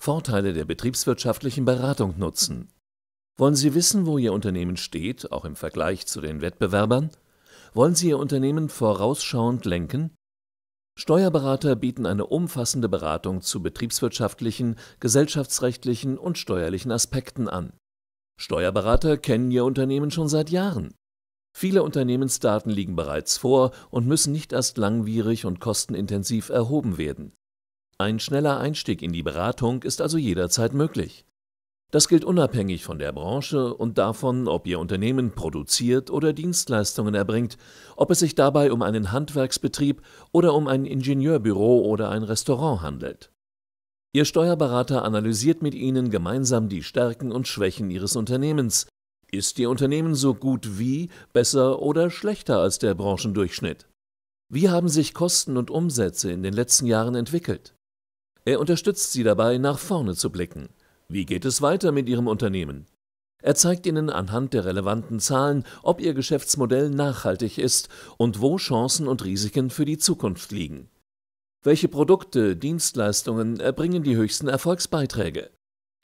Vorteile der betriebswirtschaftlichen Beratung nutzen. Wollen Sie wissen, wo Ihr Unternehmen steht, auch im Vergleich zu den Wettbewerbern? Wollen Sie Ihr Unternehmen vorausschauend lenken? Steuerberater bieten eine umfassende Beratung zu betriebswirtschaftlichen, gesellschaftsrechtlichen und steuerlichen Aspekten an. Steuerberater kennen Ihr Unternehmen schon seit Jahren. Viele Unternehmensdaten liegen bereits vor und müssen nicht erst langwierig und kostenintensiv erhoben werden. Ein schneller Einstieg in die Beratung ist also jederzeit möglich. Das gilt unabhängig von der Branche und davon, ob Ihr Unternehmen produziert oder Dienstleistungen erbringt, ob es sich dabei um einen Handwerksbetrieb oder um ein Ingenieurbüro oder ein Restaurant handelt. Ihr Steuerberater analysiert mit Ihnen gemeinsam die Stärken und Schwächen Ihres Unternehmens. Ist Ihr Unternehmen so gut wie, besser oder schlechter als der Branchendurchschnitt? Wie haben sich Kosten und Umsätze in den letzten Jahren entwickelt? Er unterstützt sie dabei, nach vorne zu blicken. Wie geht es weiter mit ihrem Unternehmen? Er zeigt ihnen anhand der relevanten Zahlen, ob ihr Geschäftsmodell nachhaltig ist und wo Chancen und Risiken für die Zukunft liegen. Welche Produkte, Dienstleistungen erbringen die höchsten Erfolgsbeiträge?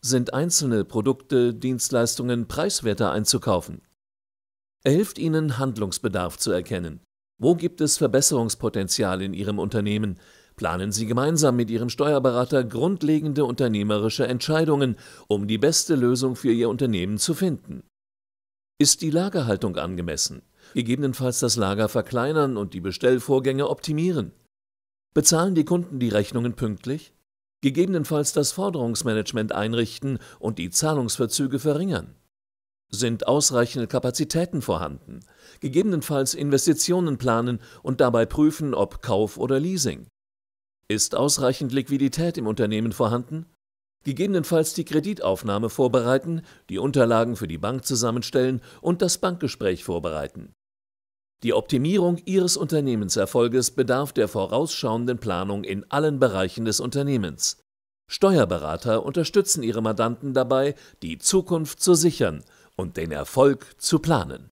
Sind einzelne Produkte, Dienstleistungen preiswerter einzukaufen? Er hilft ihnen, Handlungsbedarf zu erkennen. Wo gibt es Verbesserungspotenzial in ihrem Unternehmen? Planen Sie gemeinsam mit Ihrem Steuerberater grundlegende unternehmerische Entscheidungen, um die beste Lösung für Ihr Unternehmen zu finden. Ist die Lagerhaltung angemessen? Gegebenenfalls das Lager verkleinern und die Bestellvorgänge optimieren. Bezahlen die Kunden die Rechnungen pünktlich? Gegebenenfalls das Forderungsmanagement einrichten und die Zahlungsverzüge verringern. Sind ausreichende Kapazitäten vorhanden? Gegebenenfalls Investitionen planen und dabei prüfen, ob Kauf oder Leasing. Ist ausreichend Liquidität im Unternehmen vorhanden? Gegebenenfalls die Kreditaufnahme vorbereiten, die Unterlagen für die Bank zusammenstellen und das Bankgespräch vorbereiten. Die Optimierung Ihres Unternehmenserfolges bedarf der vorausschauenden Planung in allen Bereichen des Unternehmens. Steuerberater unterstützen ihre Mandanten dabei, die Zukunft zu sichern und den Erfolg zu planen.